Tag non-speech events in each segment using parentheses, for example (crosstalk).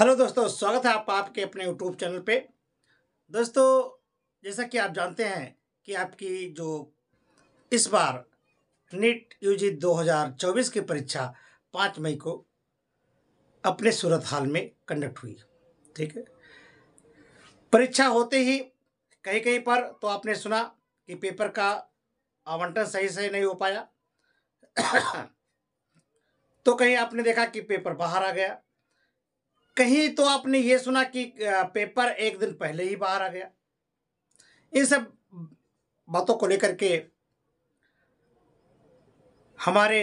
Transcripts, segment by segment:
Hello दोस्तों स्वागत है आप आपके अपने यूट्यूब चैनल पे दोस्तों जैसा कि आप जानते हैं कि आपकी जो इस बार नीट यूजी 2024 की परीक्षा पाँच मई को अपने सूरत हाल में कंडक्ट हुई ठीक है परीक्षा होते ही कहीं कहीं पर तो आपने सुना कि पेपर का आवंटन सही सही नहीं हो पाया (coughs) तो कहीं आपने देखा कि पेपर बाहर आ गया कहीं तो आपने ये सुना कि पेपर एक दिन पहले ही बाहर आ गया इन सब बातों को लेकर के हमारे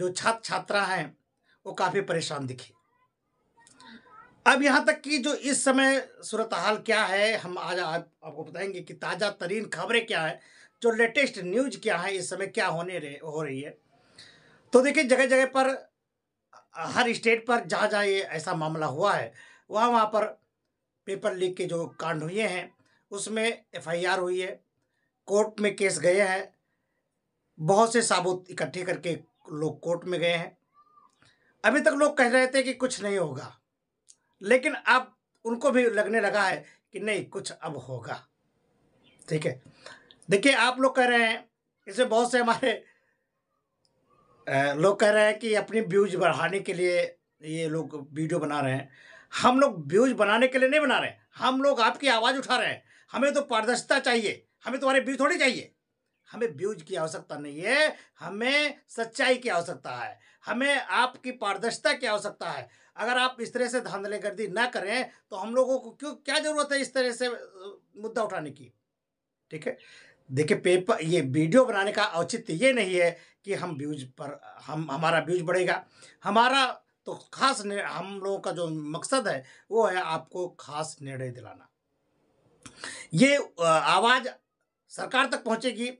जो छात्र छात्रा हैं वो काफ़ी परेशान दिखी अब यहाँ तक कि जो इस समय सूरत हाल क्या है हम आज आपको बताएंगे कि ताज़ा तरीन खबरें क्या है जो लेटेस्ट न्यूज क्या है इस समय क्या होने रहे हो रही है तो देखिए जगह जगह पर हर स्टेट पर जहाँ जहाँ ये ऐसा मामला हुआ है वहाँ वहाँ पर पेपर लीक के जो कांड हुए हैं उसमें एफआईआर हुई है कोर्ट में केस गए हैं बहुत से साबुत इकट्ठे करके लोग कोर्ट में गए हैं अभी तक लोग कह रहे थे कि कुछ नहीं होगा लेकिन अब उनको भी लगने लगा है कि नहीं कुछ अब होगा ठीक है देखिए आप लोग कह रहे हैं इसमें बहुत से हमारे लोग कह रहे हैं कि अपनी व्यूज बढ़ाने के लिए ये लोग वीडियो बना रहे हैं हम लोग व्यूज बनाने के लिए नहीं बना रहे हम लोग आपकी आवाज़ उठा रहे हैं हमें तो पारदर्शिता चाहिए हमें तुम्हारे व्यूज थोड़ी चाहिए हमें व्यूज की आवश्यकता नहीं है हमें सच्चाई की आवश्यकता है हमें आपकी पारदर्शिता की आवश्यकता है अगर आप इस तरह से धांधलेगर्दी ना करें तो हम लोगों को क्यों क्या ज़रूरत है इस तरह से मुद्दा उठाने की ठीक है देखिए पेपर ये वीडियो बनाने का औचित्य ये नहीं है कि हम व्यूज पर हम हमारा व्यूज बढ़ेगा हमारा तो खास हम लोगों का जो मकसद है वो है आपको खास निर्णय दिलाना ये आवाज़ सरकार तक पहुंचेगी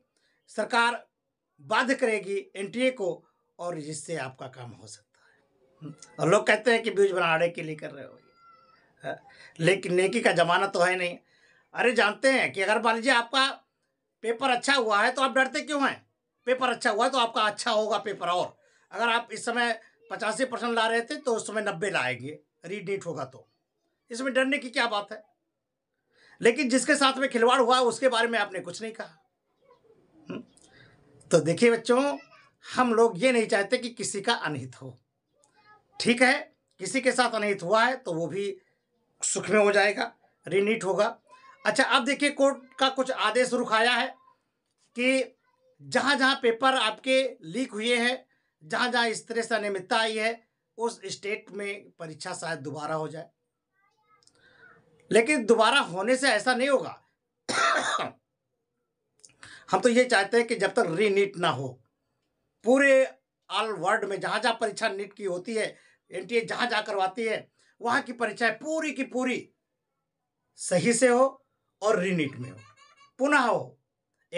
सरकार बाध्य करेगी एनटीए को और जिससे आपका काम हो सकता है और लोग कहते हैं कि व्यूज बनाने के लिए कर रहे हो लेकिन नेकी का ज़माना तो है नहीं अरे जानते हैं कि अगर मान लीजिए आपका पेपर अच्छा हुआ है तो आप डरते क्यों हैं पेपर अच्छा हुआ है तो आपका अच्छा होगा पेपर और अगर आप इस समय पचासी परसेंट ला रहे थे तो उस समय नब्बे लाएंगे रीडेट होगा तो इसमें डरने की क्या बात है लेकिन जिसके साथ में खिलवाड़ हुआ उसके बारे में आपने कुछ नहीं कहा हम्म। तो देखिए बच्चों हम लोग ये नहीं चाहते कि किसी का अनहित हो ठीक है किसी के साथ अनहित हुआ है तो वो भी सुख में हो जाएगा रीनीट होगा अच्छा अब देखिए कोर्ट का कुछ आदेश रुख आया है कि जहाँ जहाँ पेपर आपके लीक हुए हैं जहाँ जहाँ इस तरह से अनियमितता आई है उस स्टेट में परीक्षा शायद दोबारा हो जाए लेकिन दोबारा होने से ऐसा नहीं होगा (coughs) हम तो ये चाहते हैं कि जब तक रीनीट ना हो पूरे ऑल वर्ल्ड में जहाँ जहाँ परीक्षा नीट की होती है एन टी ए जहाँ जहाँ करवाती है वहाँ की परीक्षाएं पूरी की पूरी सही से हो और रीनीट में हो पुनः हो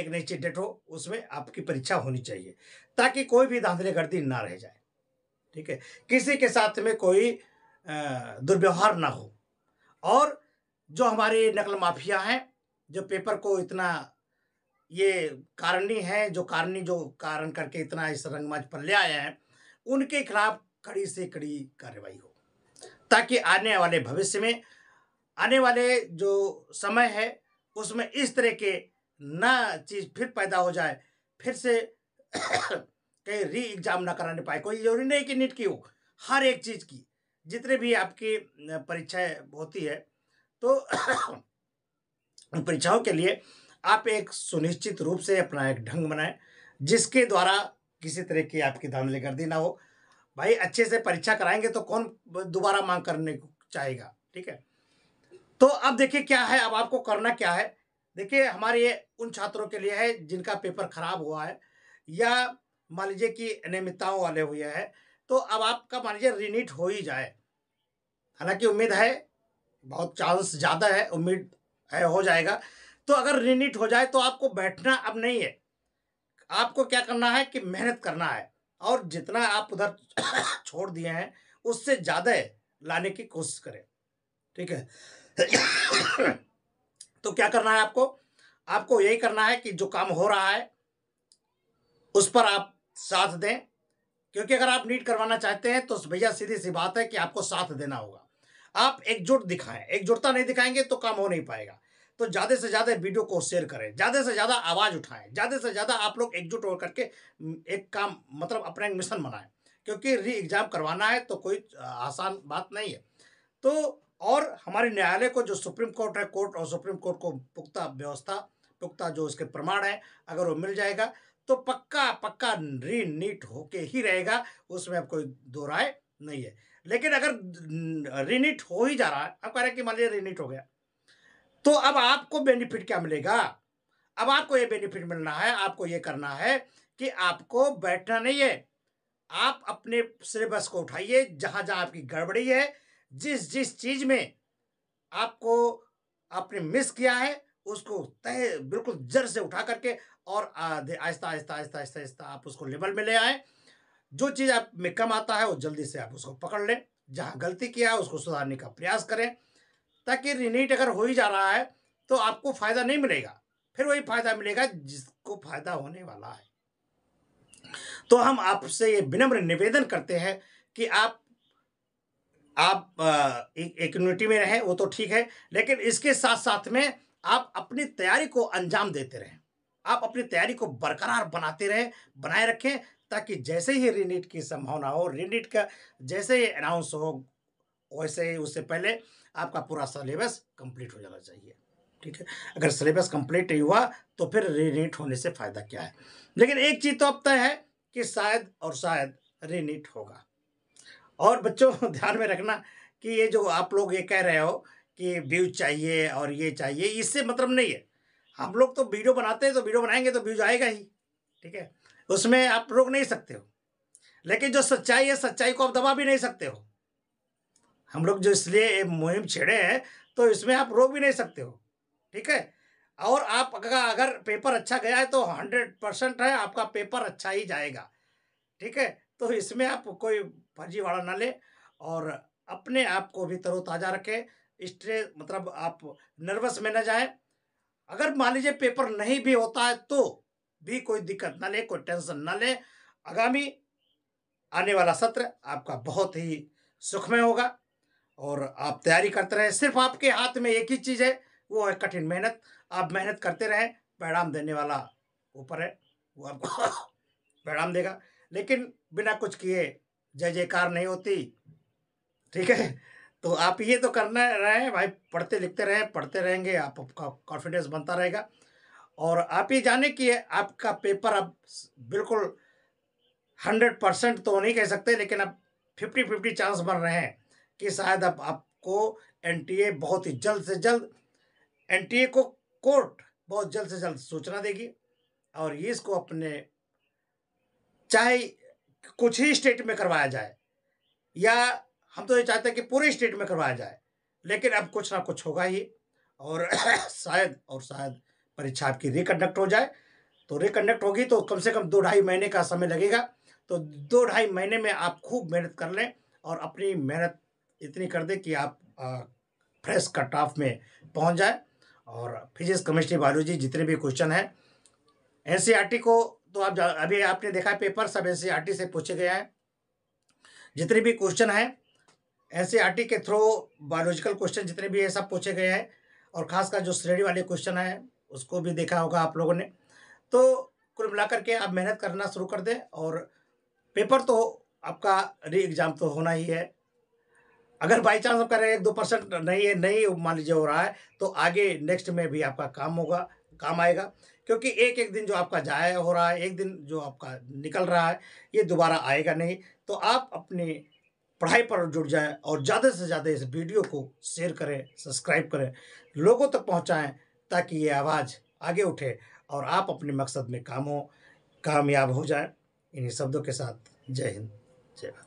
एक निश्चित डेट हो उसमें आपकी परीक्षा होनी चाहिए ताकि कोई भी धांधले गर्दी ना रह जाए ठीक है किसी के साथ में कोई दुर्व्यवहार ना हो और जो हमारे नकल माफिया हैं जो पेपर को इतना ये कारणी है जो कारणी जो कारण करके इतना इस रंगमंच पर ले आए हैं उनके खिलाफ कड़ी से कड़ी कार्रवाई हो ताकि आने वाले भविष्य में आने वाले जो समय है उसमें इस तरह के ना चीज़ फिर पैदा हो जाए फिर से (coughs) कहीं री एग्ज़ाम ना कराने पाए कोई जरूरी नहीं कि नीट की हो हर एक चीज़ की जितने भी आपकी परीक्षाएं होती है तो (coughs) परीक्षाओं के लिए आप एक सुनिश्चित रूप से अपना एक ढंग बनाएं जिसके द्वारा किसी तरह की आपकी गर्दी ना हो भाई अच्छे से परीक्षा कराएंगे तो कौन दोबारा मांग करने चाहेगा ठीक है तो अब देखिए क्या है अब आपको करना क्या है देखिए हमारे ये उन छात्रों के लिए है जिनका पेपर खराब हुआ है या मान लीजिए कि अनियमितताओं वाले हुए हैं तो अब आपका मान लीजिए रिनीट हो ही जाए हालांकि उम्मीद है बहुत चांस ज़्यादा है उम्मीद है हो जाएगा तो अगर रिनीट हो जाए तो आपको बैठना अब नहीं है आपको क्या करना है कि मेहनत करना है और जितना आप उधर (coughs) छोड़ दिए हैं उससे ज़्यादा लाने की कोशिश करें ठीक है (coughs) तो क्या करना है आपको आपको यही करना है कि जो काम हो रहा है उस पर आप साथ दें क्योंकि अगर आप नीट करवाना चाहते हैं तो भैया सीधी सी बात है कि आपको साथ देना होगा आप एकजुट दिखाएं एकजुटता नहीं दिखाएंगे तो काम हो नहीं पाएगा तो ज़्यादा से ज़्यादा वीडियो को शेयर करें ज़्यादा से ज़्यादा आवाज़ उठाएं ज़्यादा से ज़्यादा आप लोग एकजुट होकर के एक काम मतलब अपना एक मिशन बनाएं क्योंकि री एग्ज़ाम करवाना है तो कोई आसान बात नहीं है तो और हमारे न्यायालय को जो सुप्रीम कोर्ट है कोर्ट और सुप्रीम कोर्ट को पुख्ता व्यवस्था पुख्ता जो उसके प्रमाण है अगर वो मिल जाएगा तो पक्का पक्का री नीट होके ही रहेगा उसमें अब कोई दो राय नहीं है लेकिन अगर रीनीट हो ही जा रहा है अब कह रहे हैं कि मान लीजिए रीनीट हो गया तो अब आपको बेनिफिट क्या मिलेगा अब आपको ये बेनिफिट मिलना है आपको ये करना है कि आपको बैठना नहीं है आप अपने सिलेबस को उठाइए जहाँ जहाँ आपकी गड़बड़ी है जिस जिस चीज में आपको आपने मिस किया है उसको तय बिल्कुल जर से उठा करके और आहिस्ता आहिस्ता आहिस्ता आहिस्ता आहिस्ता आप उसको लेवल में ले आए जो चीज़ आप में कम आता है वो जल्दी से आप उसको पकड़ लें जहाँ गलती किया है उसको सुधारने का प्रयास करें ताकि रिनीट अगर हो ही जा रहा है तो आपको फ़ायदा नहीं मिलेगा फिर वही फ़ायदा मिलेगा जिसको फ़ायदा होने वाला है तो हम आपसे ये विनम्र निवेदन करते हैं कि आप आप एक यूनिटी में रहें वो तो ठीक है लेकिन इसके साथ साथ में आप अपनी तैयारी को अंजाम देते रहें आप अपनी तैयारी को बरकरार बनाते रहें बनाए रखें ताकि जैसे ही रीनीट की संभावना हो रीनीट का जैसे ही अनाउंस हो वैसे ही उससे पहले आपका पूरा सिलेबस कंप्लीट हो जाना चाहिए ठीक है अगर सिलेबस कंप्लीट नहीं हुआ तो फिर रीनीट होने से फ़ायदा क्या है लेकिन एक चीज़ तो अब तय है कि शायद और शायद रीनीट होगा और बच्चों (laughs) ध्यान में रखना कि ये जो आप लोग ये कह रहे हो कि व्यूज चाहिए और ये चाहिए इससे मतलब नहीं है हम लोग तो वीडियो बनाते हैं तो वीडियो बनाएंगे तो व्यूज आएगा ही ठीक है उसमें आप रोक नहीं सकते हो लेकिन जो सच्चाई है सच्चाई को आप दबा भी नहीं सकते हो हम लोग जो इसलिए मुहिम छेड़े हैं तो इसमें आप रोक भी नहीं सकते हो ठीक है और आप अगर पेपर अच्छा गया है तो हंड्रेड परसेंट है आपका पेपर अच्छा ही जाएगा ठीक है तो इसमें आप कोई फर्जीवाड़ा ना लें और अपने आप को भी तरोताज़ा रखें स्ट्रे मतलब आप नर्वस में ना जाए अगर मान लीजिए पेपर नहीं भी होता है तो भी कोई दिक्कत ना ले कोई टेंशन ना ले आगामी आने वाला सत्र आपका बहुत ही सुखमय होगा और आप तैयारी करते रहें सिर्फ आपके हाथ में एक ही चीज़ है वो है कठिन मेहनत आप मेहनत करते रहें परिणाम देने वाला ऊपर है वो आपको (coughs) परिणाम देगा लेकिन बिना कुछ किए जय जयकार नहीं होती ठीक है तो आप ये तो करना रहे भाई पढ़ते लिखते रहें पढ़ते रहेंगे आप आपका कॉन्फिडेंस बनता रहेगा और आप ये जाने कि आपका पेपर अब बिल्कुल हंड्रेड परसेंट तो नहीं कह सकते लेकिन अब फिफ्टी फिफ्टी चांस बन रहे हैं कि शायद अब आपको एनटीए बहुत ही जल्द से जल्द एनटीए को कोर्ट बहुत जल्द से जल्द सूचना देगी और ये इसको अपने चाहे कुछ ही स्टेट में करवाया जाए या हम तो ये चाहते हैं कि पूरे स्टेट में करवाया जाए लेकिन अब कुछ ना कुछ होगा ही और (clears throat) शायद और शायद परीक्षा आपकी रिकंडक्ट हो जाए तो रिकंडक्ट होगी तो कम से कम दो ढाई महीने का समय लगेगा तो दो ढाई महीने में आप खूब मेहनत कर लें और अपनी मेहनत इतनी कर दें कि आप फ्रेश कट ऑफ में पहुंच जाए और फिजिक्स केमिस्ट्री बायोलॉजी जितने भी क्वेश्चन हैं एन e को तो आप अभी आपने देखा पेपर सब एन e से पूछे गया है जितने भी क्वेश्चन हैं एन e के थ्रू बायोलॉजिकल क्वेश्चन जितने भी है सब पूछे गए हैं और खासकर जो श्रेणी वाले क्वेश्चन हैं उसको भी देखा होगा आप लोगों ने तो कुल मिलाकर के आप मेहनत करना शुरू कर दें और पेपर तो आपका री एग्ज़ाम तो होना ही है अगर बाई चांस आप कह रहे हैं एक दो परसेंट नहीं है नहीं मान लीजिए हो रहा है तो आगे नेक्स्ट में भी आपका काम होगा काम आएगा क्योंकि एक एक दिन जो आपका जाया हो रहा है एक दिन जो आपका निकल रहा है ये दोबारा आएगा नहीं तो आप अपने पढ़ाई पर जुड़ जाएं और ज़्यादा से ज़्यादा इस वीडियो को शेयर करें सब्सक्राइब करें लोगों तक पहुँचाएँ ताकि ये आवाज़ आगे उठे और आप अपने मकसद में काम हो कामयाब हो जाए इन्हीं शब्दों के साथ जय हिंद जय भारत